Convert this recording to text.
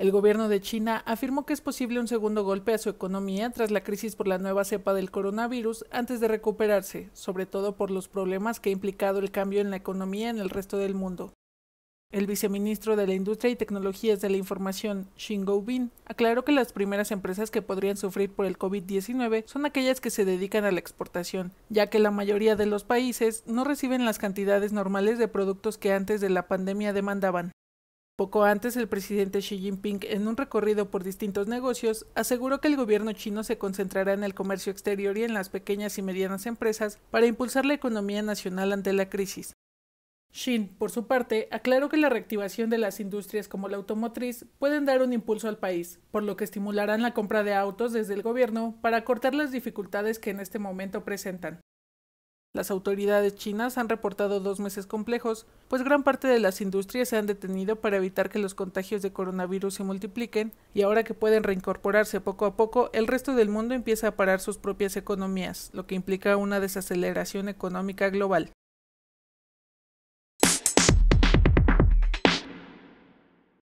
El gobierno de China afirmó que es posible un segundo golpe a su economía tras la crisis por la nueva cepa del coronavirus antes de recuperarse, sobre todo por los problemas que ha implicado el cambio en la economía en el resto del mundo. El viceministro de la Industria y Tecnologías de la Información, Xin Bin, aclaró que las primeras empresas que podrían sufrir por el COVID-19 son aquellas que se dedican a la exportación, ya que la mayoría de los países no reciben las cantidades normales de productos que antes de la pandemia demandaban. Poco antes, el presidente Xi Jinping, en un recorrido por distintos negocios, aseguró que el gobierno chino se concentrará en el comercio exterior y en las pequeñas y medianas empresas para impulsar la economía nacional ante la crisis. Xin, por su parte, aclaró que la reactivación de las industrias como la automotriz pueden dar un impulso al país, por lo que estimularán la compra de autos desde el gobierno para acortar las dificultades que en este momento presentan. Las autoridades chinas han reportado dos meses complejos, pues gran parte de las industrias se han detenido para evitar que los contagios de coronavirus se multipliquen, y ahora que pueden reincorporarse poco a poco, el resto del mundo empieza a parar sus propias economías, lo que implica una desaceleración económica global.